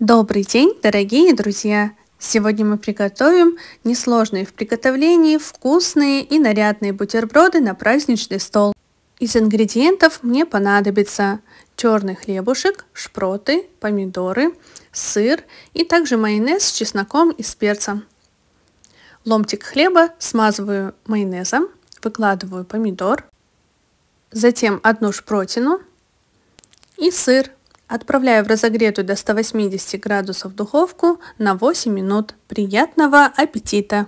Добрый день, дорогие друзья! Сегодня мы приготовим несложные в приготовлении, вкусные и нарядные бутерброды на праздничный стол. Из ингредиентов мне понадобится черный хлебушек, шпроты, помидоры, сыр и также майонез с чесноком и с перцем. Ломтик хлеба смазываю майонезом, выкладываю помидор, затем одну шпротину и сыр – Отправляю в разогретую до 180 градусов духовку на 8 минут. Приятного аппетита!